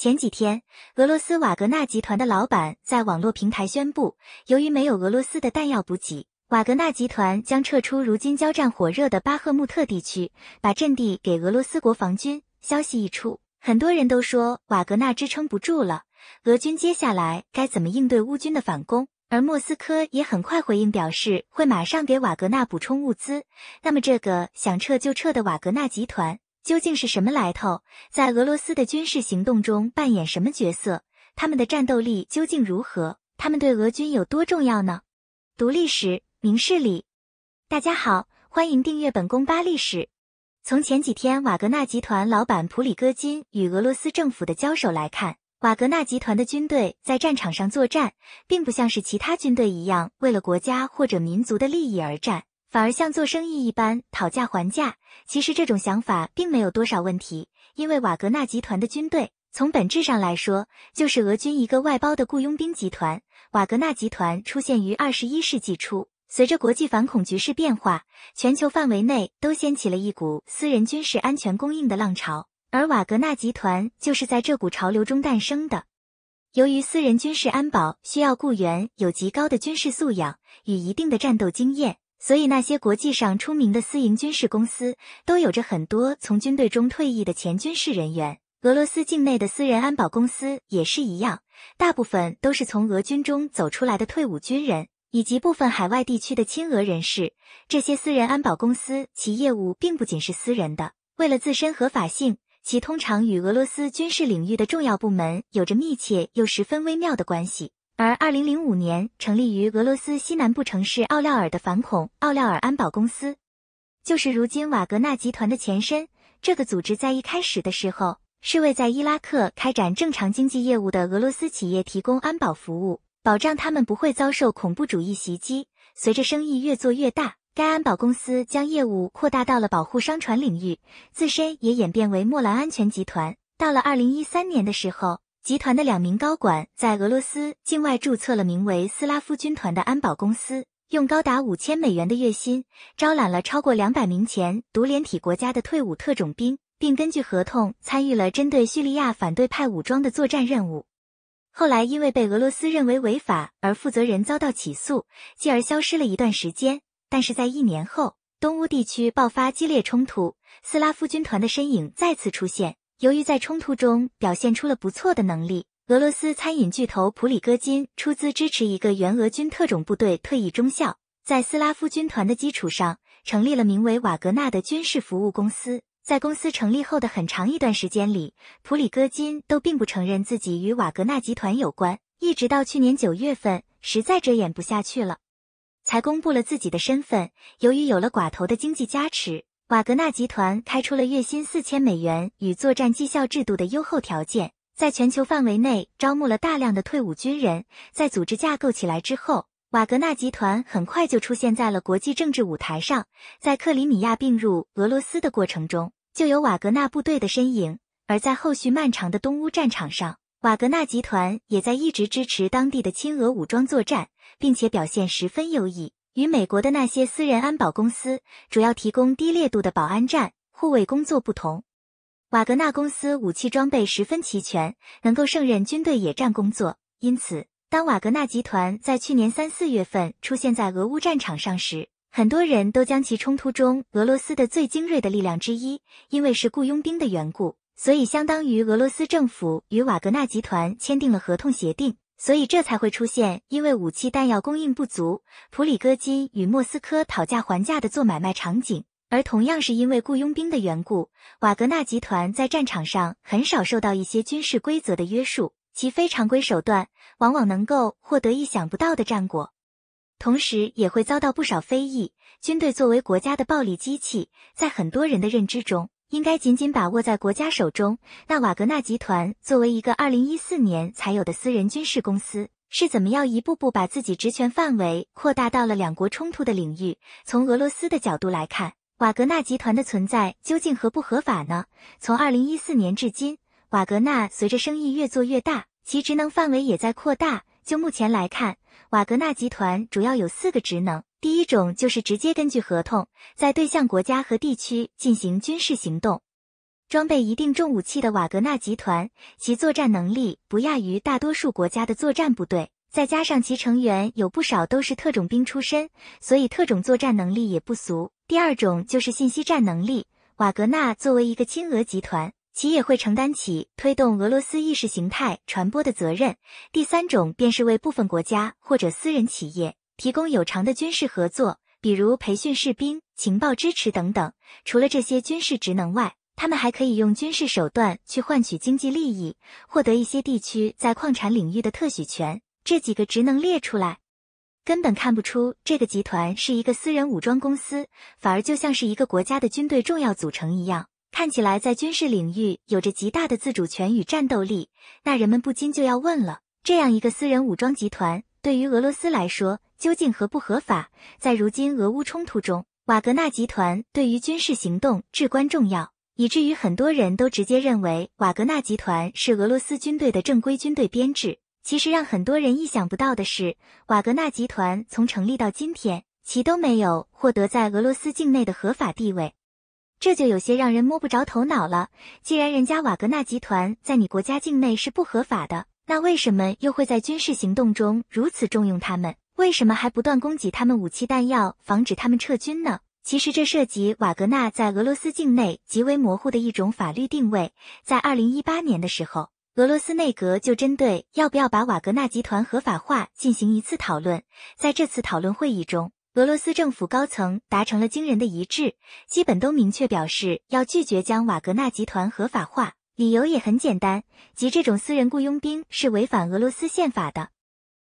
前几天，俄罗斯瓦格纳集团的老板在网络平台宣布，由于没有俄罗斯的弹药补给，瓦格纳集团将撤出如今交战火热的巴赫穆特地区，把阵地给俄罗斯国防军。消息一出，很多人都说瓦格纳支撑不住了，俄军接下来该怎么应对乌军的反攻？而莫斯科也很快回应表示，会马上给瓦格纳补充物资。那么，这个想撤就撤的瓦格纳集团？究竟是什么来头？在俄罗斯的军事行动中扮演什么角色？他们的战斗力究竟如何？他们对俄军有多重要呢？读历史，明事理。大家好，欢迎订阅本宫八历史。从前几天瓦格纳集团老板普里戈金与俄罗斯政府的交手来看，瓦格纳集团的军队在战场上作战，并不像是其他军队一样为了国家或者民族的利益而战。反而像做生意一般讨价还价。其实这种想法并没有多少问题，因为瓦格纳集团的军队从本质上来说就是俄军一个外包的雇佣兵集团。瓦格纳集团出现于二十一世纪初，随着国际反恐局势变化，全球范围内都掀起了一股私人军事安全供应的浪潮，而瓦格纳集团就是在这股潮流中诞生的。由于私人军事安保需要雇员有极高的军事素养与一定的战斗经验。所以，那些国际上出名的私营军事公司都有着很多从军队中退役的前军事人员。俄罗斯境内的私人安保公司也是一样，大部分都是从俄军中走出来的退伍军人，以及部分海外地区的亲俄人士。这些私人安保公司其业务并不仅是私人的，为了自身合法性，其通常与俄罗斯军事领域的重要部门有着密切又十分微妙的关系。而二零零五年成立于俄罗斯西南部城市奥廖尔的反恐奥廖尔安保公司，就是如今瓦格纳集团的前身。这个组织在一开始的时候是为在伊拉克开展正常经济业务的俄罗斯企业提供安保服务，保障他们不会遭受恐怖主义袭击。随着生意越做越大，该安保公司将业务扩大到了保护商船领域，自身也演变为莫兰安全集团。到了二零一三年的时候。集团的两名高管在俄罗斯境外注册了名为“斯拉夫军团”的安保公司，用高达五千美元的月薪招揽了超过两百名前独联体国家的退伍特种兵，并根据合同参与了针对叙利亚反对派武装的作战任务。后来因为被俄罗斯认为违法而负责人遭到起诉，继而消失了一段时间。但是在一年后，东乌地区爆发激烈冲突，斯拉夫军团的身影再次出现。由于在冲突中表现出了不错的能力，俄罗斯餐饮巨头普里戈金出资支持一个原俄军特种部队退役中校，在斯拉夫军团的基础上成立了名为瓦格纳的军事服务公司。在公司成立后的很长一段时间里，普里戈金都并不承认自己与瓦格纳集团有关，一直到去年九月份，实在遮掩不下去了，才公布了自己的身份。由于有了寡头的经济加持。瓦格纳集团开出了月薪四千美元与作战绩效制度的优厚条件，在全球范围内招募了大量的退伍军人。在组织架构起来之后，瓦格纳集团很快就出现在了国际政治舞台上。在克里米亚并入俄罗斯的过程中，就有瓦格纳部队的身影；而在后续漫长的东乌战场上，瓦格纳集团也在一直支持当地的亲俄武装作战，并且表现十分优异。与美国的那些私人安保公司主要提供低烈度的保安站护卫工作不同，瓦格纳公司武器装备十分齐全，能够胜任军队野战工作。因此，当瓦格纳集团在去年三四月份出现在俄乌战场上时，很多人都将其冲突中俄罗斯的最精锐的力量之一。因为是雇佣兵的缘故，所以相当于俄罗斯政府与瓦格纳集团签订了合同协定。所以这才会出现，因为武器弹药供应不足，普里戈金与莫斯科讨价还价的做买卖场景。而同样是因为雇佣兵的缘故，瓦格纳集团在战场上很少受到一些军事规则的约束，其非常规手段往往能够获得意想不到的战果，同时也会遭到不少非议。军队作为国家的暴力机器，在很多人的认知中。应该紧紧把握在国家手中。那瓦格纳集团作为一个二零一四年才有的私人军事公司，是怎么样一步步把自己职权范围扩大到了两国冲突的领域？从俄罗斯的角度来看，瓦格纳集团的存在究竟合不合法呢？从二零一四年至今，瓦格纳随着生意越做越大，其职能范围也在扩大。就目前来看，瓦格纳集团主要有四个职能。第一种就是直接根据合同，在对象国家和地区进行军事行动，装备一定重武器的瓦格纳集团，其作战能力不亚于大多数国家的作战部队。再加上其成员有不少都是特种兵出身，所以特种作战能力也不俗。第二种就是信息战能力，瓦格纳作为一个亲俄集团，其也会承担起推动俄罗斯意识形态传播的责任。第三种便是为部分国家或者私人企业。提供有偿的军事合作，比如培训士兵、情报支持等等。除了这些军事职能外，他们还可以用军事手段去换取经济利益，获得一些地区在矿产领域的特许权。这几个职能列出来，根本看不出这个集团是一个私人武装公司，反而就像是一个国家的军队重要组成一样，看起来在军事领域有着极大的自主权与战斗力。那人们不禁就要问了：这样一个私人武装集团，对于俄罗斯来说？究竟合不合法？在如今俄乌冲突中，瓦格纳集团对于军事行动至关重要，以至于很多人都直接认为瓦格纳集团是俄罗斯军队的正规军队编制。其实让很多人意想不到的是，瓦格纳集团从成立到今天，其都没有获得在俄罗斯境内的合法地位，这就有些让人摸不着头脑了。既然人家瓦格纳集团在你国家境内是不合法的，那为什么又会在军事行动中如此重用他们？为什么还不断供给他们武器弹药，防止他们撤军呢？其实这涉及瓦格纳在俄罗斯境内极为模糊的一种法律定位。在二零一八年的时候，俄罗斯内阁就针对要不要把瓦格纳集团合法化进行一次讨论。在这次讨论会议中，俄罗斯政府高层达成了惊人的一致，基本都明确表示要拒绝将瓦格纳集团合法化。理由也很简单，即这种私人雇佣兵是违反俄罗斯宪法的。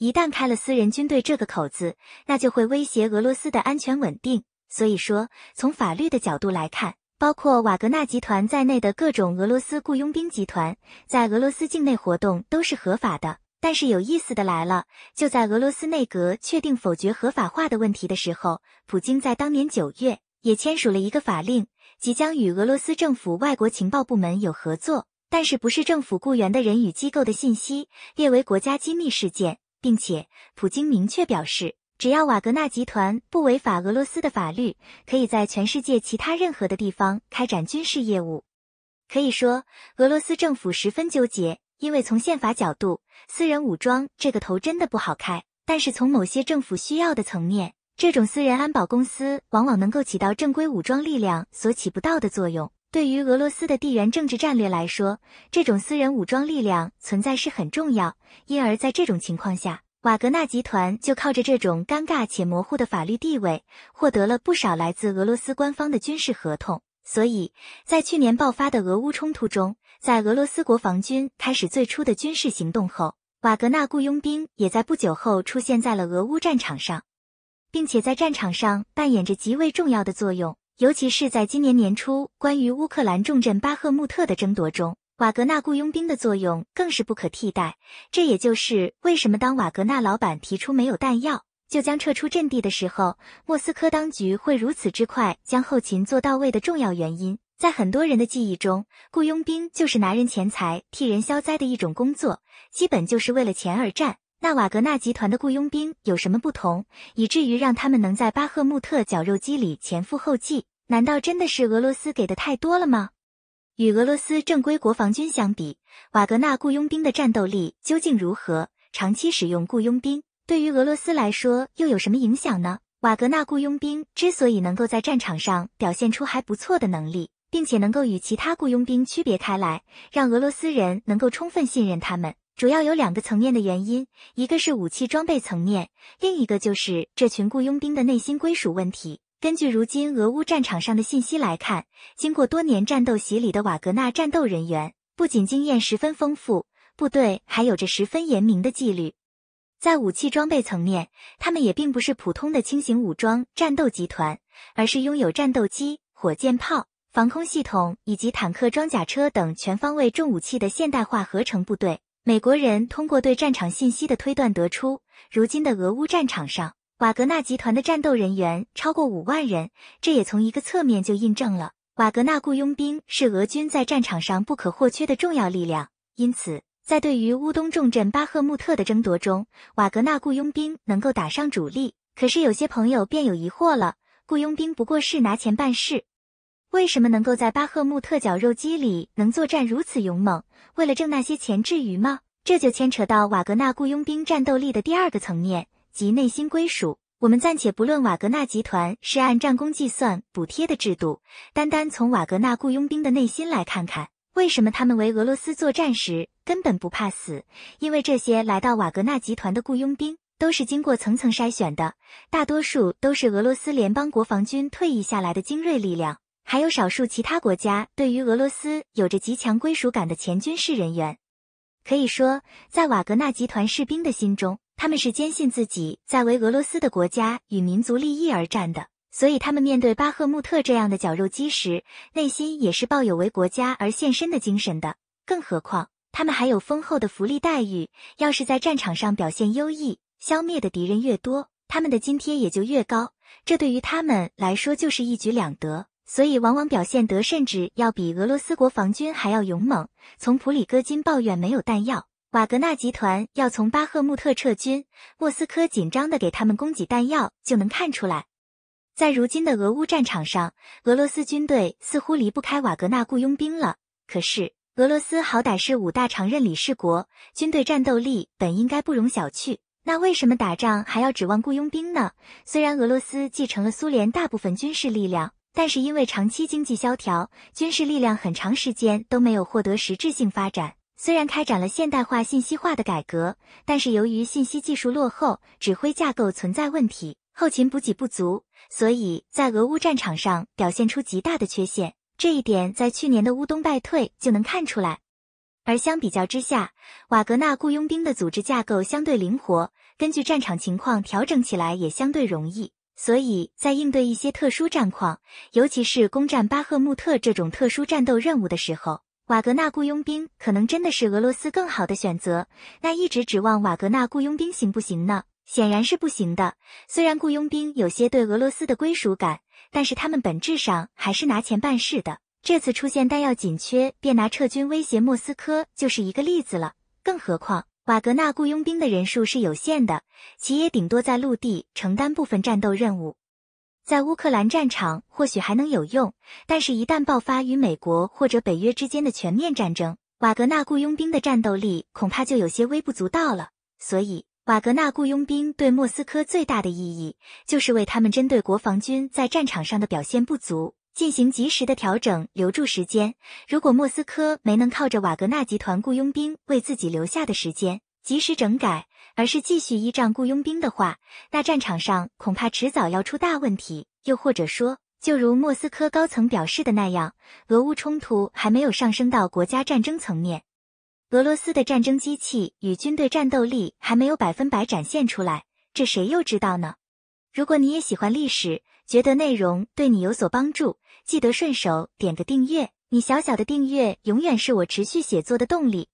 一旦开了私人军队这个口子，那就会威胁俄罗斯的安全稳定。所以说，从法律的角度来看，包括瓦格纳集团在内的各种俄罗斯雇佣兵集团在俄罗斯境内活动都是合法的。但是有意思的来了，就在俄罗斯内阁确定否决合法化的问题的时候，普京在当年九月也签署了一个法令，即将与俄罗斯政府外国情报部门有合作，但是不是政府雇员的人与机构的信息列为国家机密事件。并且，普京明确表示，只要瓦格纳集团不违法俄罗斯的法律，可以在全世界其他任何的地方开展军事业务。可以说，俄罗斯政府十分纠结，因为从宪法角度，私人武装这个头真的不好开；但是从某些政府需要的层面，这种私人安保公司往往能够起到正规武装力量所起不到的作用。对于俄罗斯的地缘政治战略来说，这种私人武装力量存在是很重要，因而，在这种情况下，瓦格纳集团就靠着这种尴尬且模糊的法律地位，获得了不少来自俄罗斯官方的军事合同。所以，在去年爆发的俄乌冲突中，在俄罗斯国防军开始最初的军事行动后，瓦格纳雇佣兵也在不久后出现在了俄乌战场上，并且在战场上扮演着极为重要的作用。尤其是在今年年初关于乌克兰重镇巴赫穆特的争夺中，瓦格纳雇佣兵的作用更是不可替代。这也就是为什么当瓦格纳老板提出没有弹药就将撤出阵地的时候，莫斯科当局会如此之快将后勤做到位的重要原因。在很多人的记忆中，雇佣兵就是拿人钱财替人消灾的一种工作，基本就是为了钱而战。那瓦格纳集团的雇佣兵有什么不同，以至于让他们能在巴赫穆特绞肉机里前赴后继？难道真的是俄罗斯给的太多了吗？与俄罗斯正规国防军相比，瓦格纳雇佣兵的战斗力究竟如何？长期使用雇佣兵对于俄罗斯来说又有什么影响呢？瓦格纳雇佣兵之所以能够在战场上表现出还不错的能力，并且能够与其他雇佣兵区别开来，让俄罗斯人能够充分信任他们，主要有两个层面的原因：一个是武器装备层面，另一个就是这群雇佣兵的内心归属问题。根据如今俄乌战场上的信息来看，经过多年战斗洗礼的瓦格纳战斗人员，不仅经验十分丰富，部队还有着十分严明的纪律。在武器装备层面，他们也并不是普通的轻型武装战斗集团，而是拥有战斗机、火箭炮、防空系统以及坦克、装甲车等全方位重武器的现代化合成部队。美国人通过对战场信息的推断得出，如今的俄乌战场上。瓦格纳集团的战斗人员超过五万人，这也从一个侧面就印证了瓦格纳雇佣兵是俄军在战场上不可或缺的重要力量。因此，在对于乌东重镇巴赫穆特的争夺中，瓦格纳雇佣兵能够打上主力。可是，有些朋友便有疑惑了：雇佣兵不过是拿钱办事，为什么能够在巴赫穆特绞肉机里能作战如此勇猛？为了挣那些钱，至于吗？这就牵扯到瓦格纳雇佣兵战斗力的第二个层面。及内心归属，我们暂且不论瓦格纳集团是按战功计算补贴的制度，单单从瓦格纳雇佣兵的内心来看看，为什么他们为俄罗斯作战时根本不怕死？因为这些来到瓦格纳集团的雇佣兵都是经过层层筛选的，大多数都是俄罗斯联邦国防军退役下来的精锐力量，还有少数其他国家对于俄罗斯有着极强归属感的前军事人员。可以说，在瓦格纳集团士兵的心中。他们是坚信自己在为俄罗斯的国家与民族利益而战的，所以他们面对巴赫穆特这样的绞肉机时，内心也是抱有为国家而献身的精神的。更何况他们还有丰厚的福利待遇，要是在战场上表现优异，消灭的敌人越多，他们的津贴也就越高，这对于他们来说就是一举两得，所以往往表现得甚至要比俄罗斯国防军还要勇猛。从普里戈金抱怨没有弹药。瓦格纳集团要从巴赫穆特撤军，莫斯科紧张的给他们供给弹药，就能看出来。在如今的俄乌战场上，俄罗斯军队似乎离不开瓦格纳雇佣兵了。可是俄罗斯好歹是五大常任理事国，军队战斗力本应该不容小觑，那为什么打仗还要指望雇佣兵呢？虽然俄罗斯继承了苏联大部分军事力量，但是因为长期经济萧条，军事力量很长时间都没有获得实质性发展。虽然开展了现代化、信息化的改革，但是由于信息技术落后，指挥架构存在问题，后勤补给不足，所以在俄乌战场上表现出极大的缺陷。这一点在去年的乌东败退就能看出来。而相比较之下，瓦格纳雇佣兵的组织架构相对灵活，根据战场情况调整起来也相对容易，所以在应对一些特殊战况，尤其是攻占巴赫穆特这种特殊战斗任务的时候。瓦格纳雇佣兵可能真的是俄罗斯更好的选择，那一直指望瓦格纳雇佣兵行不行呢？显然是不行的。虽然雇佣兵有些对俄罗斯的归属感，但是他们本质上还是拿钱办事的。这次出现弹药紧缺，便拿撤军威胁莫斯科就是一个例子了。更何况，瓦格纳雇佣兵的人数是有限的，其也顶多在陆地承担部分战斗任务。在乌克兰战场或许还能有用，但是，一旦爆发与美国或者北约之间的全面战争，瓦格纳雇佣兵的战斗力恐怕就有些微不足道了。所以，瓦格纳雇佣兵对莫斯科最大的意义，就是为他们针对国防军在战场上的表现不足，进行及时的调整，留住时间。如果莫斯科没能靠着瓦格纳集团雇佣兵为自己留下的时间，及时整改。而是继续依仗雇佣兵的话，那战场上恐怕迟早要出大问题。又或者说，就如莫斯科高层表示的那样，俄乌冲突还没有上升到国家战争层面，俄罗斯的战争机器与军队战斗力还没有百分百展现出来，这谁又知道呢？如果你也喜欢历史，觉得内容对你有所帮助，记得顺手点个订阅，你小小的订阅永远是我持续写作的动力。